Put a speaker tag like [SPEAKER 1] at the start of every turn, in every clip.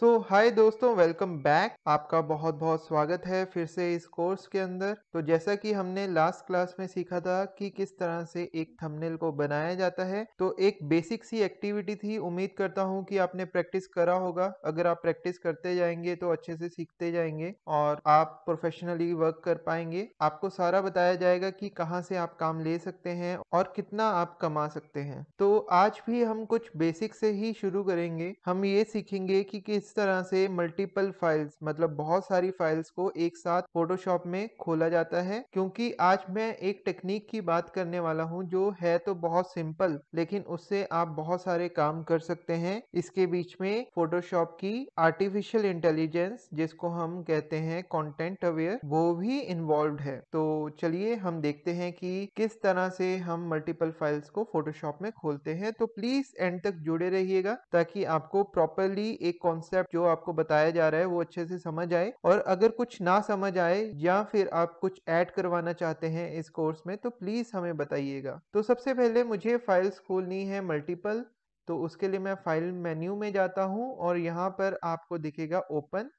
[SPEAKER 1] सो हाय दोस्तों welcome back आपका बहुत बहुत स्वागत है फिर से इस कोर्स के अंदर तो जैसा कि हमने लास्ट क्लास में सीखा था कि किस तरह से एक थंबनेल को बनाया जाता है तो एक बेसिक सी एक्टिविटी थी उम्मीद करता हूं कि आपने प्रैक्टिस करा होगा अगर आप प्रैक्टिस करते जाएंगे तो अच्छे से सीखते जाएंगे और आप प्रोफेशनली वर्क कर पाएंगे आपको सारा बताया जाएगा कि कहाँ से आप काम ले सकते हैं और कितना आप कमा सकते हैं तो आज भी हम कुछ बेसिक से ही शुरू करेंगे हम ये सीखेंगे कि किस तरह से मल्टीपल फाइल्स मतलब बहुत सारी फाइल्स को एक साथ फोटोशॉप में खोला जाता है क्योंकि आज मैं एक टेक्निक की बात करने वाला हूँ जो है तो बहुत सिंपल लेकिन उससे आप बहुत सारे काम कर सकते हैं इसके बीच में फोटोशॉप की आर्टिफिशियल इंटेलिजेंस जिसको हम कहते हैं कॉन्टेंट अवेयर वो भी इन्वॉल्व है तो चलिए हम देखते हैं कि किस तरह से हम मल्टीपल फाइल्स को फोटोशॉप में खोलते हैं तो प्लीज एंड तक जुड़े रहिएगा ताकि आपको प्रॉपरली एक कॉन्सेप्ट कॉन्सेप्ट जो आपको बताया जा रहा है वो अच्छे से समझ आए और अगर कुछ ना समझ आए या फिर आप कुछ ऐड करवाना चाहते हैं इस कोर्स में तो प्लीज़ हमें बताइएगा तो सबसे पहले मुझे फाइल्स खोलनी है मल्टीपल तो उसके लिए मैं फाइल मेन्यू में जाता हूँ और यहाँ पर आपको दिखेगा ओपन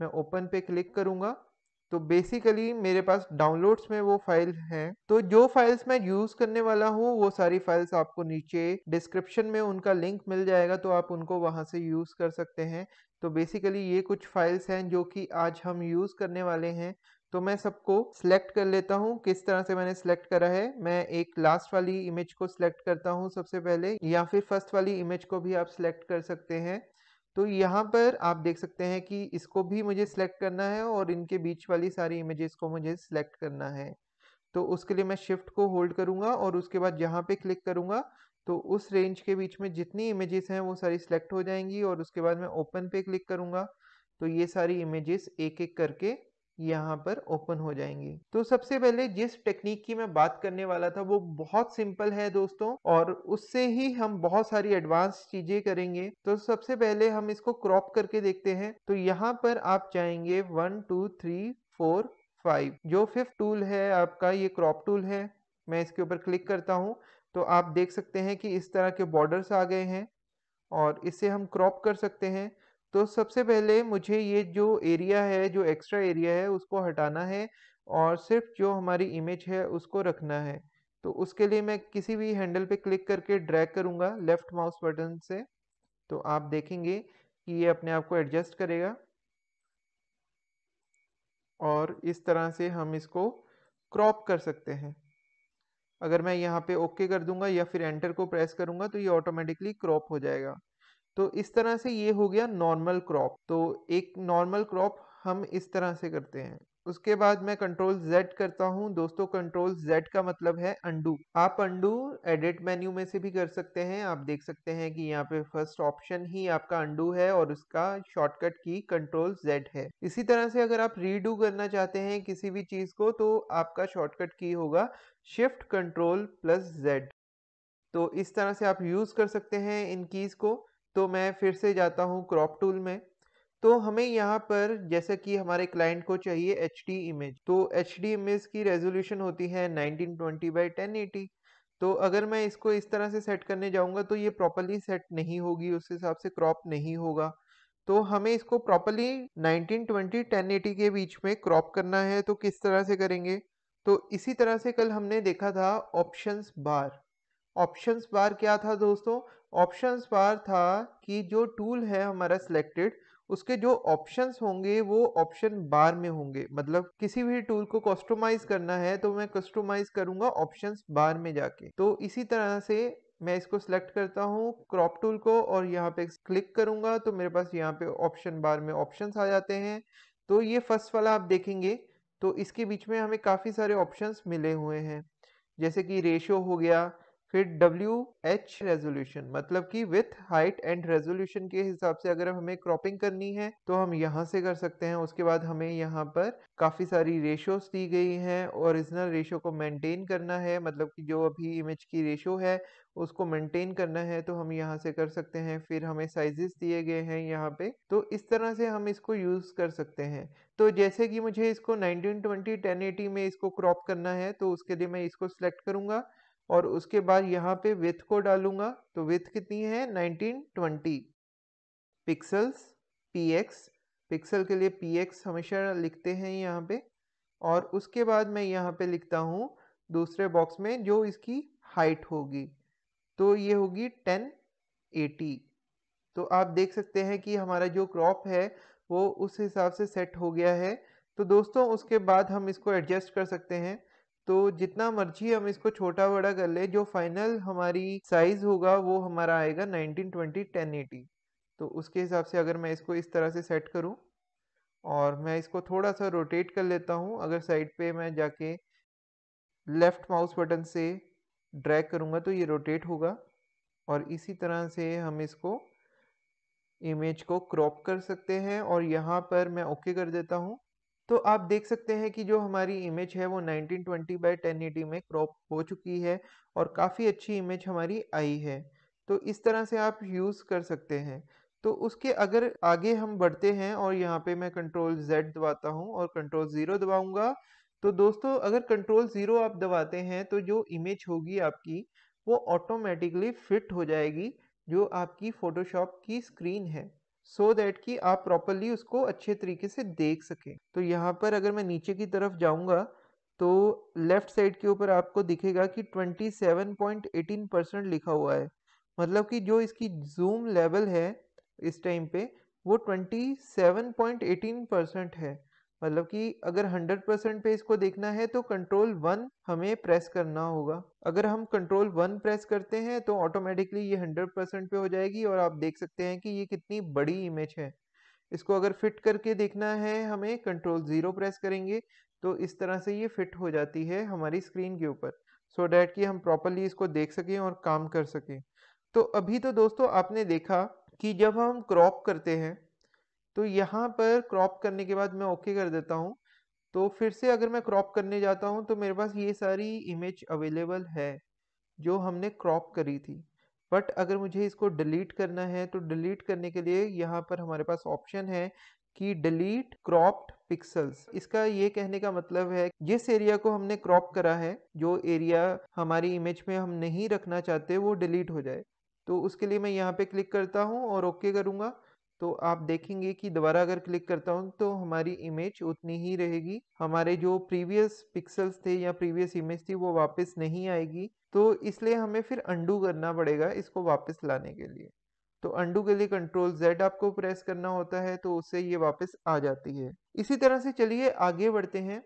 [SPEAKER 1] मैं ओपन पे क्लिक करूंगा तो बेसिकली मेरे पास डाउनलोड्स में वो फाइल हैं तो जो फाइल्स मैं यूज़ करने वाला हूँ वो सारी फाइल्स आपको नीचे डिस्क्रिप्शन में उनका लिंक मिल जाएगा तो आप उनको वहां से यूज़ कर सकते हैं तो बेसिकली ये कुछ फाइल्स हैं जो कि आज हम यूज़ करने वाले हैं तो मैं सबको सिलेक्ट कर लेता हूँ किस तरह से मैंने सिलेक्ट करा है मैं एक लास्ट वाली इमेज को सिलेक्ट करता हूँ सबसे पहले या फिर फर्स्ट वाली इमेज को भी आप सिलेक्ट कर सकते हैं तो यहाँ पर आप देख सकते हैं कि इसको भी मुझे सिलेक्ट करना है और इनके बीच वाली सारी इमेजेस को मुझे सिलेक्ट करना है तो उसके लिए मैं शिफ्ट को होल्ड करूँगा और उसके बाद जहाँ पे क्लिक करूँगा तो उस रेंज के बीच में जितनी इमेजेस हैं वो सारी सिलेक्ट हो जाएंगी और उसके बाद मैं ओपन पे क्लिक करूँगा तो ये सारी इमेजेस एक एक करके यहाँ पर ओपन हो जाएंगी तो सबसे पहले जिस टेक्निक की मैं बात करने वाला था वो बहुत सिंपल है दोस्तों और उससे ही हम बहुत सारी एडवांस चीजें करेंगे तो सबसे पहले हम इसको क्रॉप करके देखते हैं तो यहाँ पर आप जाएंगे one two three four five जो फिफ्थ टूल है आपका ये क्रॉप टूल है मैं इसके ऊपर क्लिक करता हूँ तो आप देख सकते हैं कि इस तरह के बॉर्डर्स आ गए हैं और इसे हम क्रॉप कर सकते हैं तो सबसे पहले मुझे ये जो एरिया है जो एक्स्ट्रा एरिया है उसको हटाना है और सिर्फ जो हमारी इमेज है उसको रखना है तो उसके लिए मैं किसी भी हैंडल पे क्लिक करके ड्रैग करूँगा लेफ्ट माउस बटन से तो आप देखेंगे कि ये अपने आप को एडजस्ट करेगा और इस तरह से हम इसको क्रॉप कर सकते हैं अगर मैं यहाँ पे ओके कर दूंगा या फिर एंटर को प्रेस करूँगा तो ये ऑटोमेटिकली क्रॉप हो जाएगा तो इस तरह से ये हो गया नॉर्मल क्रॉप तो एक नॉर्मल क्रॉप हम इस तरह से करते हैं उसके बाद मैं कंट्रोल जेड करता हूँ दोस्तों कंट्रोल जेड का मतलब है अंडू आप अंडू एडिट मेन्यू में से भी कर सकते हैं आप देख सकते हैं कि यहाँ पे फर्स्ट ऑप्शन ही आपका अंडू है और उसका शॉर्टकट की कंट्रोल जेड है इसी तरह से अगर आप रीडू करना चाहते हैं किसी भी चीज़ को तो आपका शॉर्टकट की होगा शिफ्ट कंट्रोल प्लस जेड तो इस तरह से आप यूज़ कर सकते हैं इन कीज़ को तो मैं फिर से जाता हूँ क्रॉप टूल में तो हमें यहाँ पर जैसे कि हमारे क्लाइंट को चाहिए एच इमेज तो एच इमेज की रेजोल्यूशन होती है 1920 ट्वेंटी बाई टेन तो अगर मैं इसको इस तरह से सेट करने जाऊँगा तो ये प्रॉपरली सेट नहीं होगी उस हिसाब से क्रॉप नहीं होगा तो हमें इसको प्रॉपरली 1920 एटी के बीच में क्रॉप करना है तो किस तरह से करेंगे तो इसी तरह से कल हमने देखा था ऑप्शंस बार ऑप्शंस बार क्या था दोस्तों ऑप्शंस बार था कि जो टूल है हमारा सिलेक्टेड उसके जो ऑप्शंस होंगे वो ऑप्शन बार में होंगे मतलब किसी भी टूल को कस्टमाइज करना है तो मैं कस्टमाइज करूंगा ऑप्शंस बार में जाके तो इसी तरह से मैं इसको सिलेक्ट करता हूँ क्रॉप टूल को और यहाँ पे क्लिक करूंगा तो मेरे पास यहाँ पे ऑप्शन बार में ऑप्शंस आ जाते हैं तो ये फर्स्ट वाला आप देखेंगे तो इसके बीच में हमें काफ़ी सारे ऑप्शंस मिले हुए हैं जैसे कि रेशो हो गया फिर डब्ल्यू एच रेजोल्यूशन मतलब कि विथ हाइट एंड रेजोल्यूशन के हिसाब से अगर हमें क्रॉपिंग करनी है तो हम यहाँ से कर सकते हैं उसके बाद हमें यहाँ पर काफ़ी सारी रेशोस दी गई हैं ओरिजिनल रेशो को मेंटेन करना है मतलब कि जो अभी इमेज की रेशो है उसको मेंटेन करना है तो हम यहाँ से कर सकते हैं फिर हमें साइजेस दिए गए हैं यहाँ पे तो इस तरह से हम इसको यूज़ कर सकते हैं तो जैसे कि मुझे इसको नाइनटीन ट्वेंटी में इसको क्रॉप करना है तो उसके लिए मैं इसको सिलेक्ट करूँगा और उसके बाद यहाँ पे विथ को डालूंगा तो विथ कितनी है 1920 पिक्सल्स px पिक्सल के लिए px हमेशा लिखते हैं यहाँ पे और उसके बाद मैं यहाँ पे लिखता हूँ दूसरे बॉक्स में जो इसकी हाइट होगी तो ये होगी 1080 तो आप देख सकते हैं कि हमारा जो क्रॉप है वो उस हिसाब से सेट हो गया है तो दोस्तों उसके बाद हम इसको एडजस्ट कर सकते हैं तो जितना मर्जी हम इसको छोटा बड़ा कर ले जो फाइनल हमारी साइज होगा वो हमारा आएगा 1920 1080 तो उसके हिसाब से अगर मैं इसको इस तरह से सेट करूं और मैं इसको थोड़ा सा रोटेट कर लेता हूं अगर साइड पे मैं जाके लेफ़्ट माउस बटन से ड्रैग करूंगा तो ये रोटेट होगा और इसी तरह से हम इसको इमेज को क्रॉप कर सकते हैं और यहाँ पर मैं ओके कर देता हूँ तो आप देख सकते हैं कि जो हमारी इमेज है वो 1920 बाय 1080 में क्रॉप हो चुकी है और काफ़ी अच्छी इमेज हमारी आई है तो इस तरह से आप यूज़ कर सकते हैं तो उसके अगर आगे हम बढ़ते हैं और यहाँ पे मैं कंट्रोल जेड दबाता हूँ और कंट्रोल ज़ीरो दबाऊँगा तो दोस्तों अगर कंट्रोल ज़ीरो आप दबाते हैं तो जो इमेज होगी आपकी वो ऑटोमेटिकली फिट हो जाएगी जो आपकी फ़ोटोशॉप की स्क्रीन है सो so दैट कि आप प्रॉपरली उसको अच्छे तरीके से देख सकें तो यहाँ पर अगर मैं नीचे की तरफ जाऊँगा तो लेफ्ट साइड के ऊपर आपको दिखेगा कि 27.18 परसेंट लिखा हुआ है मतलब कि जो इसकी जूम लेवल है इस टाइम पे वो 27.18 परसेंट है मतलब कि अगर 100 परसेंट पे इसको देखना है तो कंट्रोल वन हमें प्रेस करना होगा अगर हम कंट्रोल वन प्रेस करते हैं तो ऑटोमेटिकली ये 100 परसेंट पे हो जाएगी और आप देख सकते हैं कि ये कितनी बड़ी इमेज है इसको अगर फिट करके देखना है हमें कंट्रोल ज़ीरो प्रेस करेंगे तो इस तरह से ये फिट हो जाती है हमारी स्क्रीन के ऊपर सो डैट कि हम प्रॉपरली इसको देख सकें और काम कर सकें तो अभी तो दोस्तों आपने देखा कि जब हम क्रॉप करते हैं तो यहाँ पर क्रॉप करने के बाद मैं ओके कर देता हूँ तो फिर से अगर मैं क्रॉप करने जाता हूँ तो मेरे पास ये सारी इमेज अवेलेबल है जो हमने क्रॉप करी थी बट अगर मुझे इसको डिलीट करना है तो डिलीट करने के लिए यहाँ पर हमारे पास ऑप्शन है कि डिलीट क्रॉप्ड पिक्सल्स इसका ये कहने का मतलब है जिस एरिया को हमने क्रॉप करा है जो एरिया हमारी इमेज में हम नहीं रखना चाहते वो डिलीट हो जाए तो उसके लिए मैं यहाँ पे क्लिक करता हूँ और ओके करूँगा तो आप देखेंगे कि दोबारा अगर क्लिक करता हूँ तो हमारी इमेज उतनी ही रहेगी हमारे जो प्रीवियस पिक्सल्स थे या प्रीवियस इमेज थी वो वापस नहीं आएगी तो इसलिए हमें फिर अंडू करना पड़ेगा इसको वापस लाने के लिए तो अंडू के लिए कंट्रोल जेड आपको प्रेस करना होता है तो उससे ये वापस आ जाती है इसी तरह से चलिए आगे बढ़ते हैं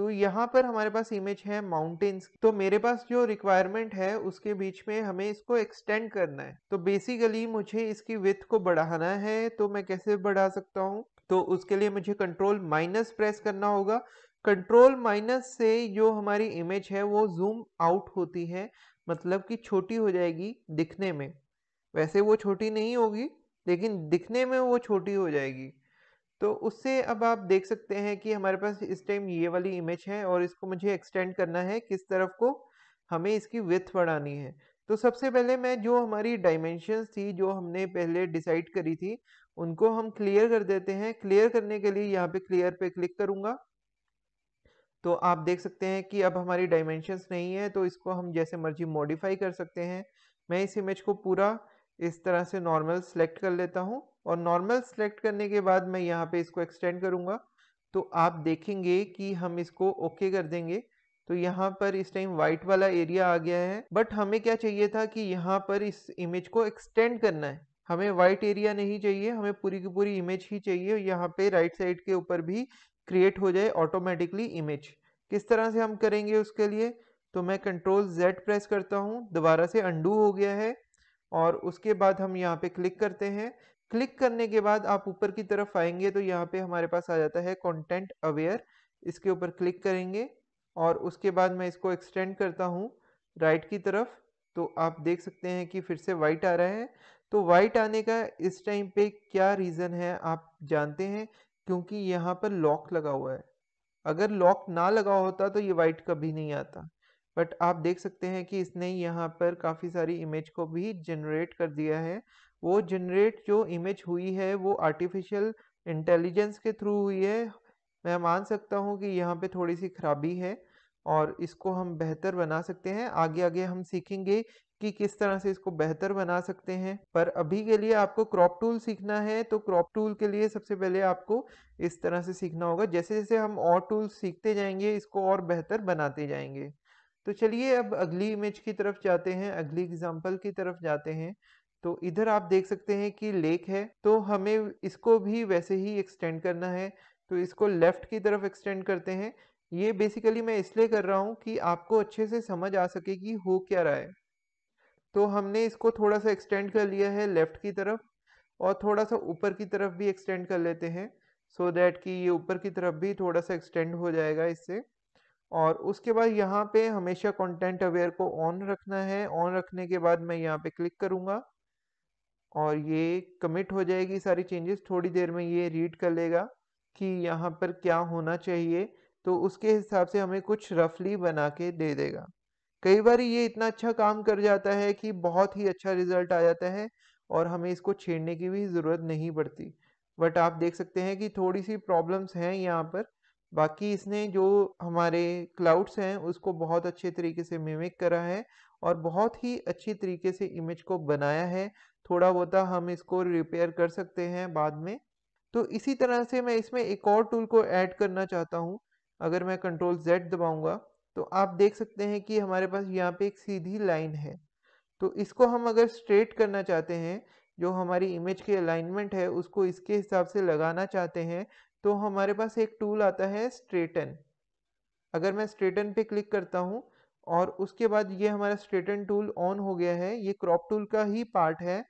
[SPEAKER 1] तो यहाँ पर हमारे पास इमेज है माउंटेन्स तो मेरे पास जो रिक्वायरमेंट है उसके बीच में हमें इसको एक्सटेंड करना है तो बेसिकली मुझे इसकी विथ को बढ़ाना है तो मैं कैसे बढ़ा सकता हूँ तो उसके लिए मुझे कंट्रोल माइनस प्रेस करना होगा कंट्रोल माइनस से जो हमारी इमेज है वो जूम आउट होती है मतलब कि छोटी हो जाएगी दिखने में वैसे वो छोटी नहीं होगी लेकिन दिखने में वो छोटी हो जाएगी तो उससे अब आप देख सकते हैं कि हमारे पास इस टाइम ये वाली इमेज है और इसको मुझे एक्सटेंड करना है किस तरफ को हमें इसकी विथ बढ़ानी है तो सबसे पहले मैं जो हमारी डायमेंशंस थी जो हमने पहले डिसाइड करी थी उनको हम क्लियर कर देते हैं क्लियर करने के लिए यहाँ पे क्लियर पे क्लिक करूँगा तो आप देख सकते हैं कि अब हमारी डायमेंशंस नहीं है तो इसको हम जैसे मर्जी मॉडिफाई कर सकते हैं मैं इस इमेज को पूरा इस तरह से नॉर्मल सेलेक्ट कर लेता हूँ और नॉर्मल सेलेक्ट करने के बाद मैं यहाँ पे इसको एक्सटेंड करूँगा तो आप देखेंगे कि हम इसको ओके okay कर देंगे तो यहाँ पर इस टाइम वाइट वाला एरिया आ गया है बट हमें क्या चाहिए था कि यहाँ पर इस इमेज को एक्सटेंड करना है हमें वाइट एरिया नहीं चाहिए हमें पूरी की पूरी इमेज ही चाहिए यहाँ पे राइट साइड के ऊपर भी क्रिएट हो जाए ऑटोमेटिकली इमेज किस तरह से हम करेंगे उसके लिए तो मैं कंट्रोल जेड प्रेस करता हूँ दोबारा से अंडू हो गया है और उसके बाद हम यहाँ पे क्लिक करते हैं क्लिक करने के बाद आप ऊपर की तरफ आएंगे तो यहाँ पे हमारे पास आ जाता है कंटेंट अवेयर इसके ऊपर क्लिक करेंगे और उसके बाद मैं इसको एक्सटेंड करता हूँ राइट की तरफ तो आप देख सकते हैं कि फिर से वाइट आ रहा है तो वाइट आने का इस टाइम पे क्या रीज़न है आप जानते हैं क्योंकि यहाँ पर लॉक लगा हुआ है अगर लॉक ना लगा होता तो ये वाइट कभी नहीं आता बट आप देख सकते हैं कि इसने यहाँ पर काफ़ी सारी इमेज को भी जनरेट कर दिया है वो जनरेट जो इमेज हुई है वो आर्टिफिशियल इंटेलिजेंस के थ्रू हुई है मैं मान सकता हूँ कि यहाँ पे थोड़ी सी खराबी है और इसको हम बेहतर बना सकते हैं आगे आगे हम सीखेंगे कि किस तरह से इसको बेहतर बना सकते हैं पर अभी के लिए आपको क्रॉप टूल सीखना है तो क्रॉप टूल के लिए सबसे पहले आपको इस तरह से सीखना होगा जैसे जैसे हम और टूल सीखते जाएंगे इसको और बेहतर बनाते जाएंगे तो चलिए अब अगली इमेज की तरफ जाते हैं अगली एग्जाम्पल की तरफ जाते हैं तो इधर आप देख सकते हैं कि लेक है तो हमें इसको भी वैसे ही एक्सटेंड करना है तो इसको लेफ़्ट की तरफ एक्सटेंड करते हैं ये बेसिकली मैं इसलिए कर रहा हूँ कि आपको अच्छे से समझ आ सके कि हो क्या रहा है तो हमने इसको थोड़ा सा एक्सटेंड कर लिया है लेफ़्ट की तरफ और थोड़ा सा ऊपर की तरफ भी एक्सटेंड कर लेते हैं सो so दैट कि ये ऊपर की तरफ भी थोड़ा सा एक्सटेंड हो जाएगा इससे और उसके बाद यहाँ पे हमेशा कंटेंट अवेयर को ऑन रखना है ऑन रखने के बाद मैं यहाँ पे क्लिक करूँगा और ये कमिट हो जाएगी सारी चेंजेस थोड़ी देर में ये रीड कर लेगा कि यहाँ पर क्या होना चाहिए तो उसके हिसाब से हमें कुछ रफली बना के दे देगा कई बार ये इतना अच्छा काम कर जाता है कि बहुत ही अच्छा रिजल्ट आ जाता है और हमें इसको छेड़ने की भी ज़रूरत नहीं पड़ती बट आप देख सकते हैं कि थोड़ी सी प्रॉब्लम्स हैं यहाँ पर बाकी इसने जो हमारे क्लाउड्स हैं उसको बहुत अच्छे तरीके से मिमिक करा है और बहुत ही अच्छी तरीके से इमेज को बनाया है थोड़ा बहुत हम इसको रिपेयर कर सकते हैं बाद में तो इसी तरह से मैं इसमें एक और टूल को ऐड करना चाहता हूँ अगर मैं कंट्रोल जेड दबाऊंगा तो आप देख सकते हैं कि हमारे पास यहाँ पे एक सीधी लाइन है तो इसको हम अगर स्ट्रेट करना चाहते हैं जो हमारी इमेज की अलाइनमेंट है उसको इसके हिसाब से लगाना चाहते हैं तो हमारे पास एक टूल आता है स्ट्रेटन अगर मैं स्ट्रेटन पे क्लिक करता हूँ और उसके बाद ये हमारा स्ट्रेटन टूल ऑन हो गया है ये क्रॉप टूल का ही पार्ट है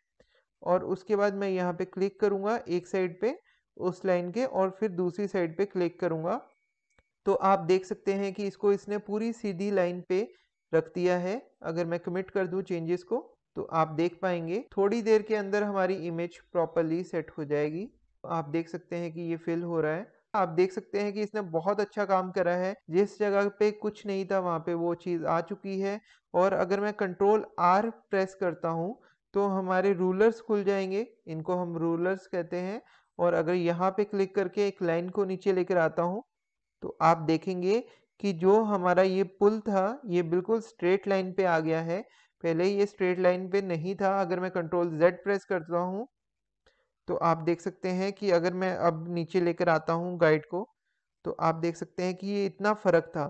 [SPEAKER 1] और उसके बाद मैं यहाँ पे क्लिक करूँगा एक साइड पे उस लाइन के और फिर दूसरी साइड पे क्लिक करूँगा तो आप देख सकते हैं कि इसको इसने पूरी सीधी लाइन पे रख दिया है अगर मैं कमिट कर दूँ चेंजेस को तो आप देख पाएंगे थोड़ी देर के अंदर हमारी इमेज प्रॉपरली सेट हो जाएगी आप देख सकते हैं कि ये फिल हो रहा है आप देख सकते हैं कि इसने बहुत अच्छा काम करा है जिस जगह पे कुछ नहीं था वहाँ पे वो चीज़ आ चुकी है और अगर मैं कंट्रोल आर प्रेस करता हूँ तो हमारे रूलर्स खुल जाएंगे इनको हम रूलर्स कहते हैं और अगर यहाँ पे क्लिक करके एक लाइन को नीचे लेकर आता हूँ तो आप देखेंगे कि जो हमारा ये पुल था ये बिल्कुल स्ट्रेट लाइन पे आ गया है पहले ये स्ट्रेट लाइन पे नहीं था अगर मैं कंट्रोल जेड प्रेस करता हूँ तो आप देख सकते हैं कि अगर मैं अब नीचे लेकर आता हूँ गाइड को तो आप देख सकते हैं कि ये इतना फ़र्क था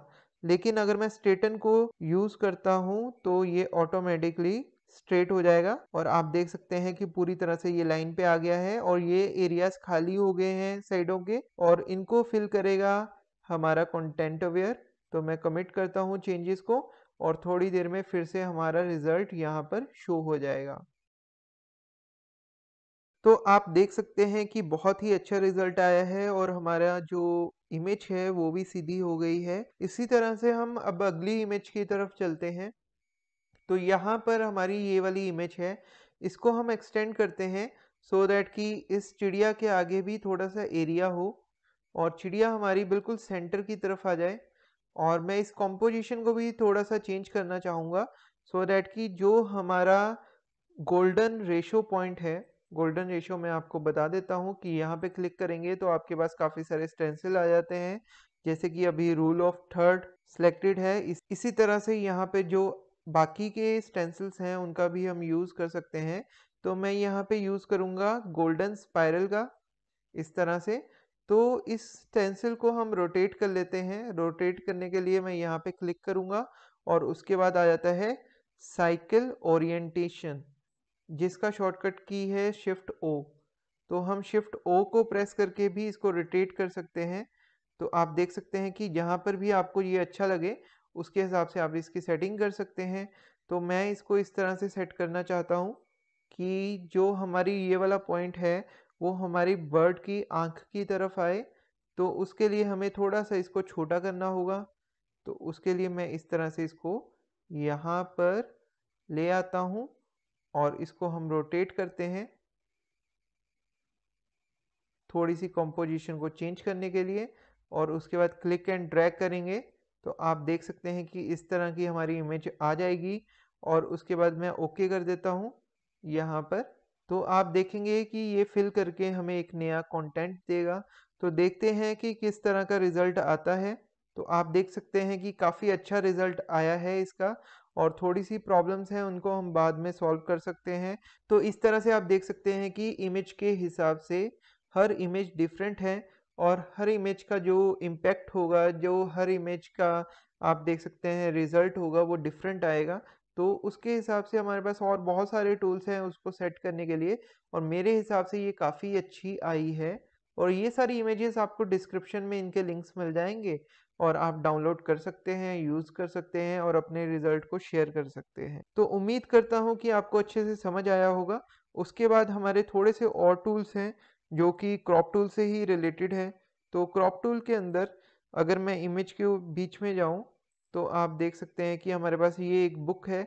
[SPEAKER 1] लेकिन अगर मैं स्टेटन को यूज़ करता हूँ तो ये ऑटोमेटिकली स्ट्रेट हो जाएगा और आप देख सकते हैं कि पूरी तरह से ये लाइन पे आ गया है और ये एरियाज खाली हो गए हैं साइडों के और इनको फिल करेगा हमारा कंटेंट अवेयर तो मैं कमिट करता हूँ चेंजेस को और थोड़ी देर में फिर से हमारा रिजल्ट यहाँ पर शो हो जाएगा तो आप देख सकते हैं कि बहुत ही अच्छा रिजल्ट आया है और हमारा जो इमेज है वो भी सीधी हो गई है इसी तरह से हम अब अगली इमेज की तरफ चलते हैं तो यहाँ पर हमारी ये वाली इमेज है इसको हम एक्सटेंड करते हैं सो so दैट कि इस चिड़िया के आगे भी थोड़ा सा एरिया हो और चिड़िया हमारी बिल्कुल सेंटर की तरफ आ जाए और मैं इस कॉम्पोजिशन को भी थोड़ा सा चेंज करना चाहूँगा सो दैट कि जो हमारा गोल्डन रेशो पॉइंट है गोल्डन रेशो मैं आपको बता देता हूँ कि यहाँ पे क्लिक करेंगे तो आपके पास काफ़ी सारे स्टेंसिल आ जाते हैं जैसे कि अभी रूल ऑफ थर्ड सिलेक्टेड है इस, इसी तरह से यहाँ पे जो बाकी के स्टेंसिल्स हैं उनका भी हम यूज़ कर सकते हैं तो मैं यहाँ पे यूज़ करूँगा गोल्डन स्पायरल का इस तरह से तो इस स्टेंसिल को हम रोटेट कर लेते हैं रोटेट करने के लिए मैं यहाँ पे क्लिक करूँगा और उसके बाद आ जाता है साइकिल ओरिएंटेशन जिसका शॉर्टकट की है शिफ्ट ओ तो हम शिफ्ट ओ को प्रेस करके भी इसको रोटेट कर सकते हैं तो आप देख सकते हैं कि जहाँ पर भी आपको ये अच्छा लगे उसके हिसाब से आप इसकी सेटिंग कर सकते हैं तो मैं इसको इस तरह से सेट करना चाहता हूँ कि जो हमारी ये वाला पॉइंट है वो हमारी बर्ड की आँख की तरफ आए तो उसके लिए हमें थोड़ा सा इसको छोटा करना होगा तो उसके लिए मैं इस तरह से इसको यहाँ पर ले आता हूँ और इसको हम रोटेट करते हैं थोड़ी सी कंपोजिशन को चेंज करने के लिए और उसके बाद क्लिक एंड ड्रैग करेंगे तो आप देख सकते हैं कि इस तरह की हमारी इमेज आ जाएगी और उसके बाद मैं ओके कर देता हूँ यहाँ पर तो आप देखेंगे कि ये फिल करके हमें एक नया कंटेंट देगा तो देखते हैं कि किस तरह का रिज़ल्ट आता है तो आप देख सकते हैं कि काफ़ी अच्छा रिज़ल्ट आया है इसका और थोड़ी सी प्रॉब्लम्स हैं उनको हम बाद में सॉल्व कर सकते हैं तो इस तरह से आप देख सकते हैं कि इमेज के हिसाब से हर इमेज डिफरेंट है और हर इमेज का जो इम्पैक्ट होगा जो हर इमेज का आप देख सकते हैं रिज़ल्ट होगा वो डिफरेंट आएगा तो उसके हिसाब से हमारे पास और बहुत सारे टूल्स हैं उसको सेट करने के लिए और मेरे हिसाब से ये काफ़ी अच्छी आई है और ये सारी इमेजेस आपको डिस्क्रिप्शन में इनके लिंक्स मिल जाएंगे और आप डाउनलोड कर सकते हैं यूज़ कर सकते हैं और अपने रिज़ल्ट को शेयर कर सकते हैं तो उम्मीद करता हूँ कि आपको अच्छे से समझ आया होगा उसके बाद हमारे थोड़े से और टूल्स हैं जो कि क्रॉप टूल से ही रिलेटेड है तो क्रॉप टूल के अंदर अगर मैं इमेज के बीच में जाऊं तो आप देख सकते हैं कि हमारे पास ये एक बुक है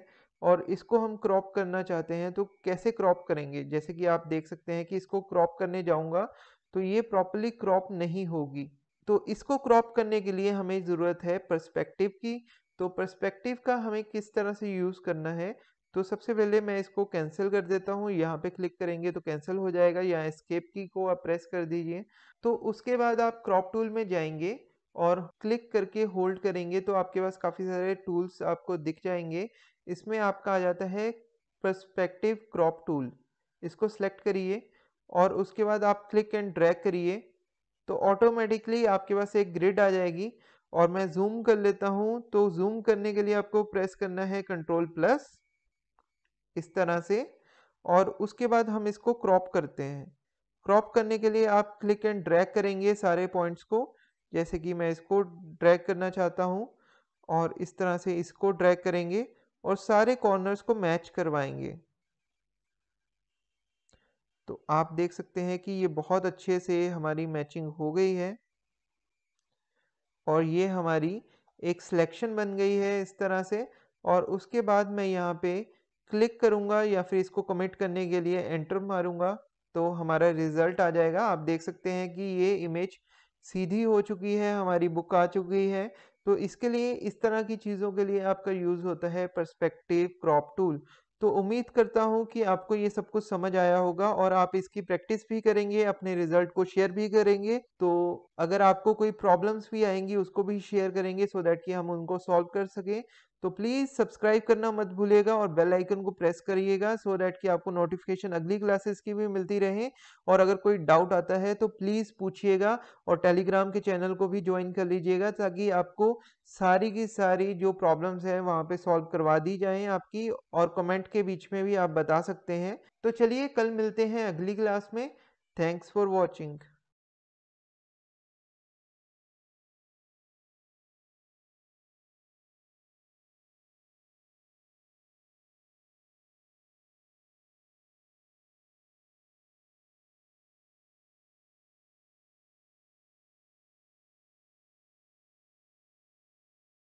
[SPEAKER 1] और इसको हम क्रॉप करना चाहते हैं तो कैसे क्रॉप करेंगे जैसे कि आप देख सकते हैं कि इसको क्रॉप करने जाऊंगा तो ये प्रॉपरली क्रॉप नहीं होगी तो इसको क्रॉप करने के लिए हमें ज़रूरत है परस्पेक्टिव की तो परस्पेक्टिव का हमें किस तरह से यूज़ करना है तो सबसे पहले मैं इसको कैंसिल कर देता हूँ यहाँ पे क्लिक करेंगे तो कैंसिल हो जाएगा या स्केप की को आप प्रेस कर दीजिए तो उसके बाद आप क्रॉप टूल में जाएंगे और क्लिक करके होल्ड करेंगे तो आपके पास काफ़ी सारे टूल्स आपको दिख जाएंगे इसमें आपका आ जाता है परस्पेक्टिव क्रॉप टूल इसको सेलेक्ट करिए और उसके बाद आप क्लिक एंड ड्रैग करिए तो ऑटोमेटिकली आपके पास एक ग्रिड आ जाएगी और मैं जूम कर लेता हूँ तो जूम करने के लिए आपको प्रेस करना है कंट्रोल प्लस इस तरह से और उसके बाद हम इसको क्रॉप करते हैं क्रॉप करने के लिए आप क्लिक एंड ड्रैग करेंगे सारे पॉइंट्स को जैसे कि मैं इसको ड्रैग करना चाहता हूँ और इस तरह से इसको ड्रैग करेंगे और सारे कॉर्नर्स को मैच करवाएंगे तो आप देख सकते हैं कि ये बहुत अच्छे से हमारी मैचिंग हो गई है और ये हमारी एक सिलेक्शन बन गई है इस तरह से और उसके बाद मैं यहाँ पे क्लिक करूंगा या फिर इसको कमिट करने के लिए एंटर मारूंगा तो हमारा रिज़ल्ट आ जाएगा आप देख सकते हैं कि ये इमेज सीधी हो चुकी है हमारी बुक आ चुकी है तो इसके लिए इस तरह की चीज़ों के लिए आपका यूज़ होता है परस्पेक्टिव क्रॉप टूल तो उम्मीद करता हूँ कि आपको ये सब कुछ समझ आया होगा और आप इसकी प्रैक्टिस भी करेंगे अपने रिजल्ट को शेयर भी करेंगे तो अगर आपको कोई प्रॉब्लम्स भी आएंगी उसको भी शेयर करेंगे सो so दैट कि हम उनको सॉल्व कर सकें तो प्लीज़ सब्सक्राइब करना मत भूलिएगा और बेल आइकन को प्रेस करिएगा सो दैट कि आपको नोटिफिकेशन अगली क्लासेस की भी मिलती रहे और अगर कोई डाउट आता है तो प्लीज़ पूछिएगा और टेलीग्राम के चैनल को भी ज्वाइन कर लीजिएगा ताकि आपको सारी की सारी जो प्रॉब्लम्स हैं वहाँ पे सॉल्व करवा दी जाएँ आपकी और कमेंट के बीच में भी आप बता सकते हैं तो चलिए कल मिलते हैं अगली क्लास में थैंक्स फॉर वॉचिंग